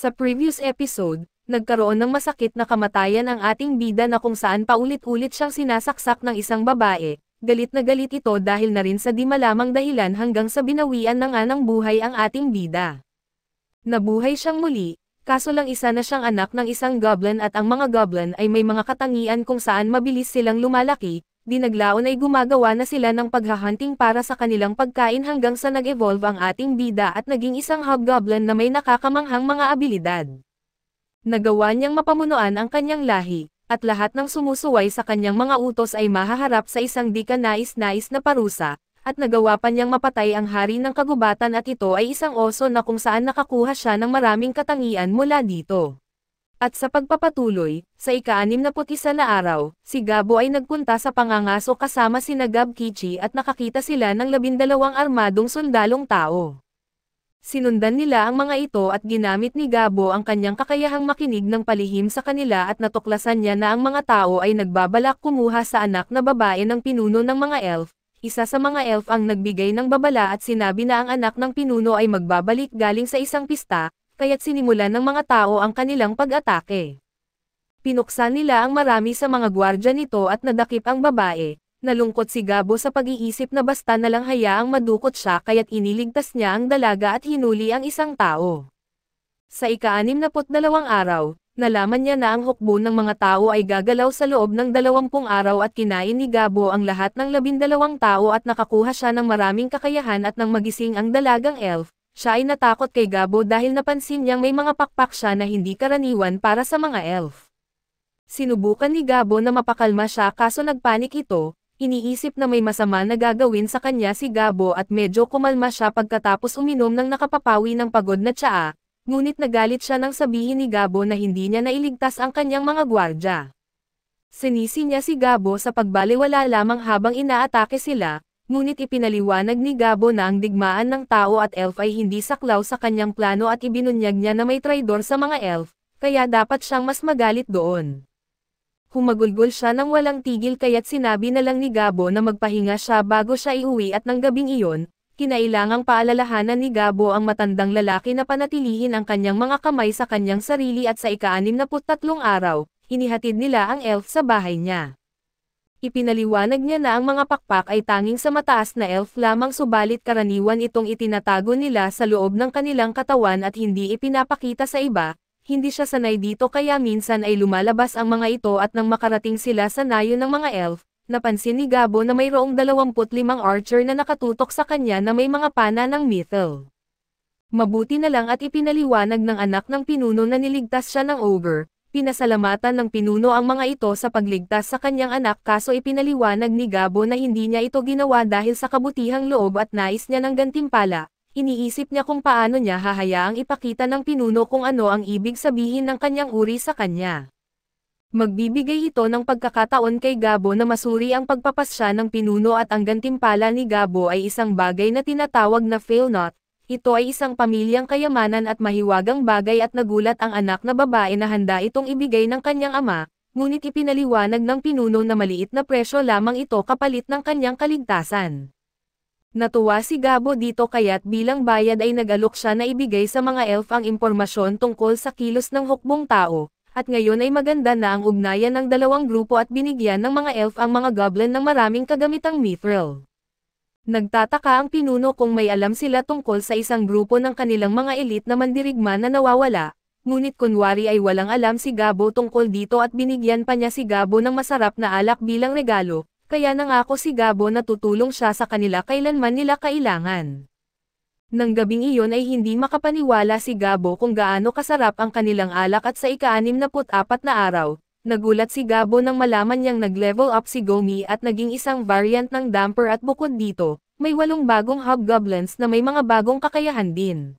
Sa previous episode, nagkaroon ng masakit na kamatayan ang ating bida na kung saan paulit-ulit siyang sinasaksak ng isang babae. Galit na galit ito dahil na rin sa di malamang dahilan hanggang sa binawian ng nga ng buhay ang ating bida. Nabuhay siyang muli, kaso lang isa na siyang anak ng isang goblin at ang mga goblin ay may mga katangian kung saan mabilis silang lumalaki, dinaglaon ay gumagawa na sila ng paghahunting para sa kanilang pagkain hanggang sa nag-evolve ang ating bida at naging isang hobgoblin na may nakakamanghang mga abilidad. Nagawa niyang mapamunuan ang kanyang lahi, at lahat ng sumusuway sa kanyang mga utos ay mahaharap sa isang di kanais nais-nais na parusa, at nagawa pa niyang mapatay ang hari ng kagubatan at ito ay isang oso na kung saan nakakuha siya ng maraming katangian mula dito. At sa pagpapatuloy, sa ika-61 na araw, si Gabo ay nagpunta sa pangangaso kasama si Nagab Kichi at nakakita sila ng labindalawang armadong sundalong tao. Sinundan nila ang mga ito at ginamit ni Gabo ang kanyang kakayahang makinig ng palihim sa kanila at natuklasan niya na ang mga tao ay nagbabalak kumuha sa anak na babae ng pinuno ng mga elf. Isa sa mga elf ang nagbigay ng babala at sinabi na ang anak ng pinuno ay magbabalik galing sa isang pista, kaya't sinimulan ng mga tao ang kanilang pag-atake. Pinuksan nila ang marami sa mga gwardya nito at nadakip ang babae, nalungkot si Gabo sa pag-iisip na basta na lang hayaang madukot siya kaya't iniligtas niya ang dalaga at hinuli ang isang tao. Sa ika-anim na dalawang araw, nalaman niya na ang hukbo ng mga tao ay gagalaw sa loob ng dalawampung araw at kinain ni Gabo ang lahat ng labindalawang tao at nakakuha siya ng maraming kakayahan at nang magising ang dalagang elf, siya ay natakot kay Gabo dahil napansin niyang may mga pakpak siya na hindi karaniwan para sa mga elf. Sinubukan ni Gabo na mapakalma siya kaso nagpanik ito, iniisip na may masama na gagawin sa kanya si Gabo at medyo kumalma siya pagkatapos uminom ng nakapapawi ng pagod na tsaa, ngunit nagalit siya nang sabihin ni Gabo na hindi niya nailigtas ang kanyang mga gwardya. Sinisi niya si Gabo sa pagbaliwala lamang habang inaatake sila, Ngunit ipinaliwanag ni Gabo na ang digmaan ng tao at elf ay hindi saklaw sa kanyang plano at ibinunyag niya na may traidor sa mga elf, kaya dapat siyang mas magalit doon. Humagulgol siya ng walang tigil kaya't sinabi na lang ni Gabo na magpahinga siya bago siya iuwi at ng gabing iyon, kinailangang paalalahanan ni Gabo ang matandang lalaki na panatilihin ang kanyang mga kamay sa kanyang sarili at sa ika-63 araw, inihatid nila ang elf sa bahay niya. Ipinaliwanag niya na ang mga pakpak ay tanging sa mataas na elf lamang subalit karaniwan itong itinatago nila sa loob ng kanilang katawan at hindi ipinapakita sa iba, hindi siya sanay dito kaya minsan ay lumalabas ang mga ito at nang makarating sila sa nayo ng mga elf, napansin ni Gabo na mayroong 25 archer na nakatutok sa kanya na may mga pana ng mithril. Mabuti na lang at ipinaliwanag ng anak ng pinuno na niligtas siya ng ogre, Pinasalamatan ng pinuno ang mga ito sa pagligtas sa kanyang anak kaso ipinaliwanag ni Gabo na hindi niya ito ginawa dahil sa kabutihang loob at nais niya ng gantimpala. Iniisip niya kung paano niya hahayaang ipakita ng pinuno kung ano ang ibig sabihin ng kanyang uri sa kanya. Magbibigay ito ng pagkakataon kay Gabo na masuri ang pagpapasya ng pinuno at ang gantimpala ni Gabo ay isang bagay na tinatawag na fail not, ito ay isang pamilyang kayamanan at mahiwagang bagay at nagulat ang anak na babae na handa itong ibigay ng kanyang ama, ngunit ipinaliwanag ng pinuno na maliit na presyo lamang ito kapalit ng kanyang kaligtasan. Natuwa si Gabo dito kaya't bilang bayad ay nag-alok siya na ibigay sa mga elf ang impormasyon tungkol sa kilos ng hukbong tao, at ngayon ay maganda na ang ugnayan ng dalawang grupo at binigyan ng mga elf ang mga goblin ng maraming kagamitang mithril. Nagtataka ang pinuno kung may alam sila tungkol sa isang grupo ng kanilang mga elite na mandirigma na nawawala, ngunit kunwari ay walang alam si Gabo tungkol dito at binigyan pa niya si Gabo ng masarap na alak bilang regalo, kaya nangako si Gabo na tutulong siya sa kanila kailanman nila kailangan. Nang gabing iyon ay hindi makapaniwala si Gabo kung gaano kasarap ang kanilang alak at sa ika-64 na araw, Nagulat si Gabo nang malaman niyang nag-level up si Gomi at naging isang variant ng damper at bukod dito, may walong bagong hobgoblins na may mga bagong kakayahan din.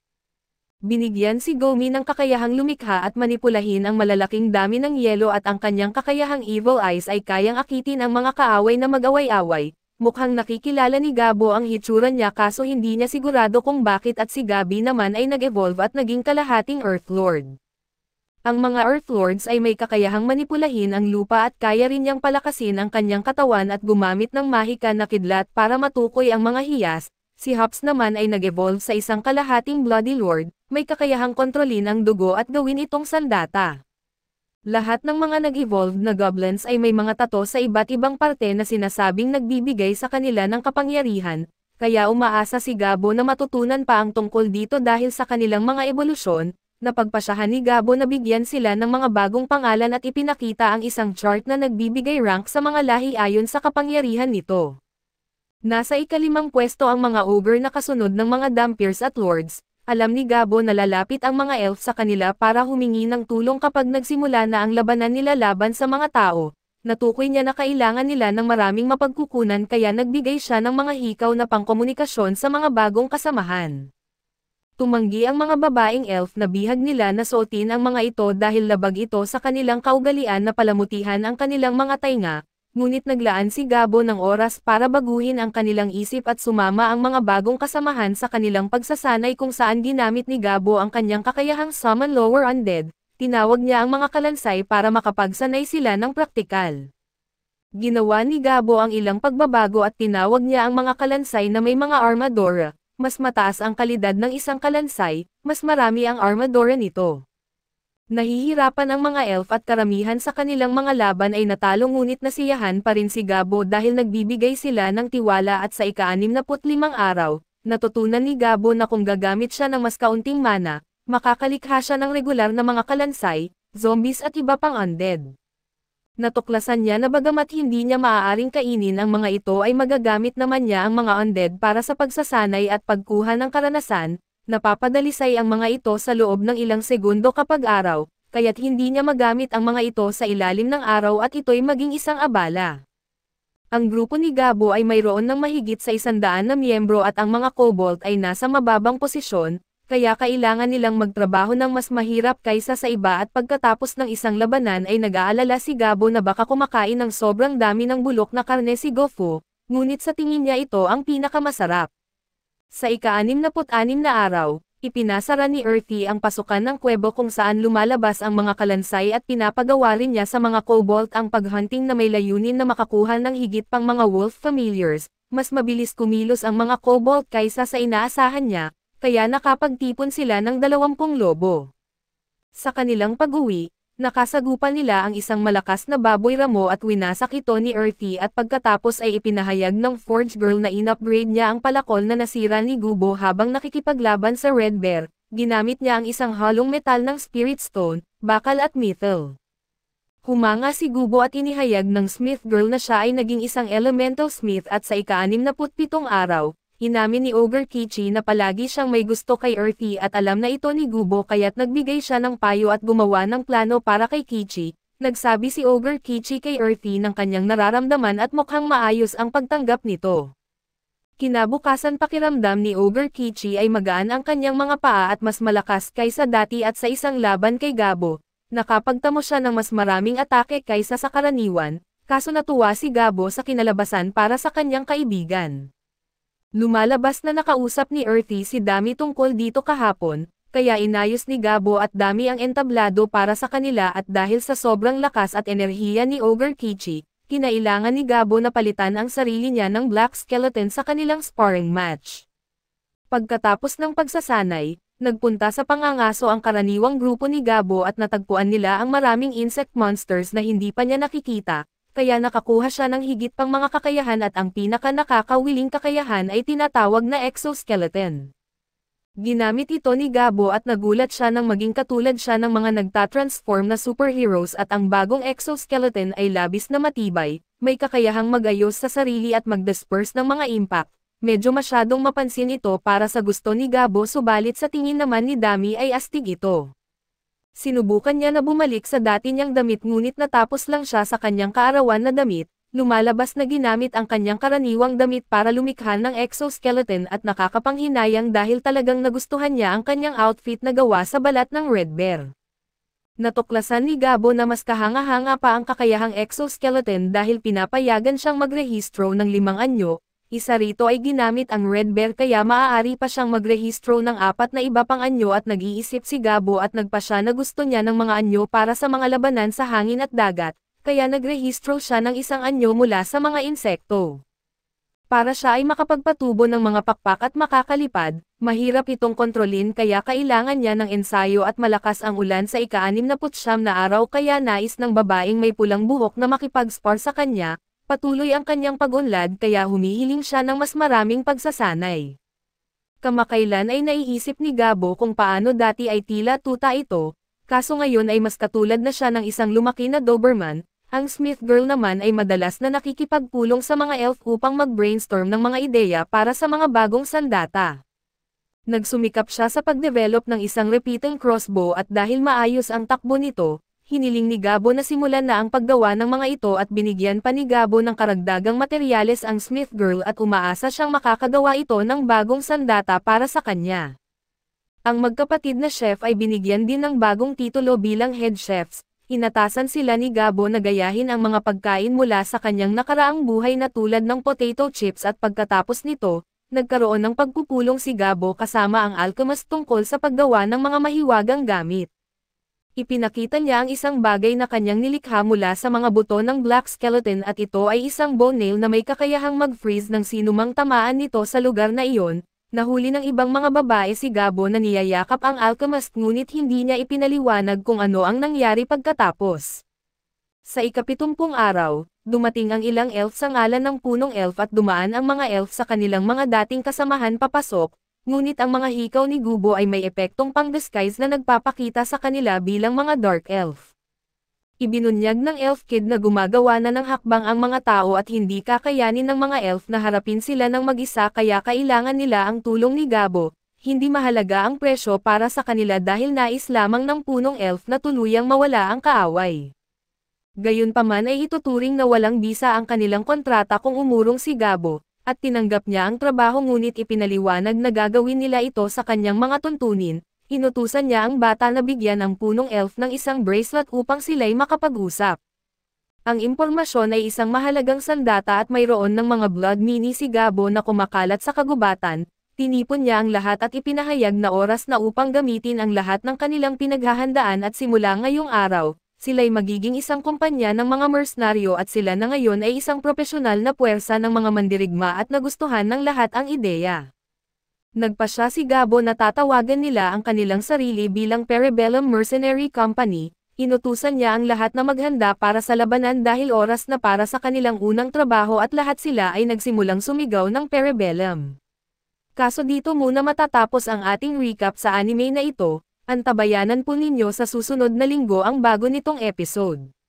Binigyan si Gomi ng kakayahang lumikha at manipulahin ang malalaking dami ng yelo at ang kanyang kakayahang evil eyes ay kayang akitin ang mga kaaway na mag-away-away. Mukhang nakikilala ni Gabo ang hitsura niya kaso hindi niya sigurado kung bakit at si Gabi naman ay nag-evolve at naging kalahating Earth Lord. Ang mga Earth Lords ay may kakayahang manipulahin ang lupa at kaya rin niyang palakasin ang kanyang katawan at gumamit ng mahika na kidlat para matukoy ang mga hiyas. Si Hops naman ay nag-evolve sa isang kalahating Bloody Lord, may kakayahang kontrolin ang dugo at gawin itong sandata. Lahat ng mga nag evolve na goblins ay may mga tato sa iba't ibang parte na sinasabing nagbibigay sa kanila ng kapangyarihan, kaya umaasa si Gabo na matutunan pa ang tungkol dito dahil sa kanilang mga ebolusyon, napagpasahan ni Gabo na bigyan sila ng mga bagong pangalan at ipinakita ang isang chart na nagbibigay rank sa mga lahi ayon sa kapangyarihan nito. Nasa ikalimang pwesto ang mga ogre na kasunod ng mga dampiers at lords, alam ni Gabo na lalapit ang mga elf sa kanila para humingi ng tulong kapag nagsimula na ang labanan nila laban sa mga tao, Natukoy niya na kailangan nila ng maraming mapagkukunan kaya nagbigay siya ng mga hikaw na pangkomunikasyon sa mga bagong kasamahan tumanggi ang mga babaeng elf na bihag nila na suotin ang mga ito dahil labag ito sa kanilang kaugalian na palamutihan ang kanilang mga tainga, ngunit naglaan si Gabo ng oras para baguhin ang kanilang isip at sumama ang mga bagong kasamahan sa kanilang pagsasanay kung saan ginamit ni Gabo ang kanyang kakayahang summon lower undead, tinawag niya ang mga kalansay para makapagsanay sila ng praktikal. Ginawa ni Gabo ang ilang pagbabago at tinawag niya ang mga kalansay na may mga armadura, mas mataas ang kalidad ng isang kalansay, mas marami ang armadura nito. Nahihirapan ang mga elf at karamihan sa kanilang mga laban ay natalo ngunit nasiyahan pa rin si Gabo dahil nagbibigay sila ng tiwala at sa ika-65 araw, natutunan ni Gabo na kung gagamit siya ng mas kaunting mana, makakalikha siya ng regular na mga kalansay, zombies at iba pang undead natuklasan niya na bagamat hindi niya maaaring kainin ang mga ito ay magagamit naman niya ang mga undead para sa pagsasanay at pagkuha ng karanasan, napapadalisay ang mga ito sa loob ng ilang segundo kapag araw, kaya't hindi niya magamit ang mga ito sa ilalim ng araw at ito'y maging isang abala. Ang grupo ni Gabo ay mayroon ng mahigit sa isandaan na miyembro at ang mga kobold ay nasa mababang posisyon, kaya kailangan nilang magtrabaho ng mas mahirap kaysa sa iba at pagkatapos ng isang labanan ay nag-aalala si Gabo na baka kumakain ng sobrang dami ng bulok na karne si Gofu, ngunit sa tingin niya ito ang pinakamasarap. Sa ika-66 na araw, ipinasara ni Earthy ang pasukan ng kwebo kung saan lumalabas ang mga kalansay at pinapagawa rin niya sa mga kobold ang paghunting na may layunin na makakuha ng higit pang mga wolf familiars, mas mabilis kumilos ang mga kobold kaysa sa inaasahan niya, kaya nakapagtipon sila ng dalawampung lobo. Sa kanilang pag-uwi, nakasagupan nila ang isang malakas na baboy ramo at winasak ito ni Earthy at pagkatapos ay ipinahayag ng Forge Girl na in-upgrade niya ang palakol na nasira ni Gubo habang nakikipaglaban sa Red Bear, ginamit niya ang isang halong metal ng Spirit Stone, bakal at metal. Humanga si Gubo at inihayag ng Smith Girl na siya ay naging isang elemental smith at sa ika-67 araw, Inamin ni Ogre Kichi na palagi siyang may gusto kay Earthy at alam na ito ni Gubo kaya't nagbigay siya ng payo at gumawa ng plano para kay Kichi. Nagsabi si Ogre Kichi kay Earthy ng kanyang nararamdaman at mukhang maayos ang pagtanggap nito. Kinabukasan pakiramdam ni Ogre Kichi ay magaan ang kanyang mga paa at mas malakas kaysa dati at sa isang laban kay Gabo. Nakapagtamo siya ng mas maraming atake kaysa sa karaniwan, kaso natuwa si Gabo sa kinalabasan para sa kanyang kaibigan. Lumalabas na nakausap ni Earthy si Dami tungkol dito kahapon, kaya inayos ni Gabo at Dami ang entablado para sa kanila at dahil sa sobrang lakas at enerhiya ni Ogre Kichi, kinailangan ni Gabo na palitan ang sarili niya ng Black Skeleton sa kanilang sparring match. Pagkatapos ng pagsasanay, nagpunta sa pangangaso ang karaniwang grupo ni Gabo at natagpuan nila ang maraming insect monsters na hindi pa niya nakikita, kaya nakakuha siya ng higit pang mga kakayahan at ang pinaka nakakawiling kakayahan ay tinatawag na exoskeleton. Ginamit ito ni Gabo at nagulat siya nang maging katulad siya ng mga nagtatransform na superheroes at ang bagong exoskeleton ay labis na matibay, may kakayahang magayos sa sarili at mag-disperse ng mga impact. Medyo masyadong mapansin ito para sa gusto ni Gabo subalit sa tingin naman ni Dami ay astig ito. Sinubukan niya na bumalik sa dati niyang damit ngunit natapos lang siya sa kanyang kaarawan na damit, lumalabas na ginamit ang kanyang karaniwang damit para lumikha ng exoskeleton at nakakapanghinayang dahil talagang nagustuhan niya ang kanyang outfit na gawa sa balat ng Red Bear. Natuklasan ni Gabo na mas kahanga-hanga pa ang kakayahang exoskeleton dahil pinapayagan siyang magrehistro ng limang anyo, isa rito ay ginamit ang Red Bear kaya maaari pa siyang magrehistro ng apat na iba pang anyo at nag-iisip si Gabo at nagpa siya na gusto niya ng mga anyo para sa mga labanan sa hangin at dagat, kaya nagrehistro siya ng isang anyo mula sa mga insekto. Para siya ay makapagpatubo ng mga pakpak at makakalipad, mahirap itong kontrolin kaya kailangan niya ng ensayo at malakas ang ulan sa ika na putsyam na araw kaya nais ng babaeng may pulang buhok na makipag-spar sa kanya, Patuloy ang kanyang pagunlad kaya humihiling siya ng mas maraming pagsasanay. Kamakailan ay naiisip ni Gabo kung paano dati ay tila tuta ito, kaso ngayon ay mas katulad na siya ng isang lumaki na Doberman, ang Smith Girl naman ay madalas na nakikipagpulong sa mga elf upang mag-brainstorm ng mga ideya para sa mga bagong sandata. Nagsumikap siya sa pagdevelop ng isang repeating crossbow at dahil maayos ang takbo nito, hiniling ni Gabo na simulan na ang paggawa ng mga ito at binigyan pa ni Gabo ng karagdagang materyales ang Smith Girl at umaasa siyang makakagawa ito ng bagong sandata para sa kanya. Ang magkapatid na chef ay binigyan din ng bagong titulo bilang head chefs, inatasan sila ni Gabo na gayahin ang mga pagkain mula sa kanyang nakaraang buhay na tulad ng potato chips at pagkatapos nito, nagkaroon ng pagpupulong si Gabo kasama ang alchemist tungkol sa paggawa ng mga mahiwagang gamit. Ipinakita niya ang isang bagay na kanyang nilikha mula sa mga buto ng black skeleton at ito ay isang bone nail na may kakayahang mag-freeze ng sinumang tamaan nito sa lugar na iyon, Nahuli ng ibang mga babae si Gabo na niyayakap ang alchemist ngunit hindi niya ipinaliwanag kung ano ang nangyari pagkatapos. Sa ikapitumpung araw, dumating ang ilang elf sa ngalan ng punong elf at dumaan ang mga elf sa kanilang mga dating kasamahan papasok, Ngunit ang mga hikaw ni Gubo ay may epektong pang-disguise na nagpapakita sa kanila bilang mga Dark Elf. Ibinunyag ng Elf Kid na gumagawa na ng hakbang ang mga tao at hindi kakayanin ng mga elf na harapin sila ng mag-isa kaya kailangan nila ang tulong ni Gabo, hindi mahalaga ang presyo para sa kanila dahil nais lamang ng punong elf na tuluyang mawala ang kaaway. Gayunpaman ay ituturing na walang bisa ang kanilang kontrata kung umurong si Gabo, at tinanggap niya ang trabaho ngunit ipinaliwanag na gagawin nila ito sa kanyang mga tuntunin, inutusan niya ang bata na bigyan ang punong elf ng isang bracelet upang sila'y makapag-usap. Ang impormasyon ay isang mahalagang sandata at mayroon ng mga blood mini si Gabo na kumakalat sa kagubatan, tinipon niya ang lahat at ipinahayag na oras na upang gamitin ang lahat ng kanilang pinaghahandaan at simula ngayong araw, sila'y magiging isang kumpanya ng mga mercenaryo at sila na ngayon ay isang profesional na puwersa ng mga mandirigma at nagustuhan ng lahat ang ideya. Nagpa siya si Gabo na tatawagan nila ang kanilang sarili bilang Parabellum Mercenary Company, inutusan niya ang lahat na maghanda para sa labanan dahil oras na para sa kanilang unang trabaho at lahat sila ay nagsimulang sumigaw ng Parabellum. Kaso dito muna matatapos ang ating recap sa anime na ito, Antabayanan po ninyo sa susunod na linggo ang bago nitong episode.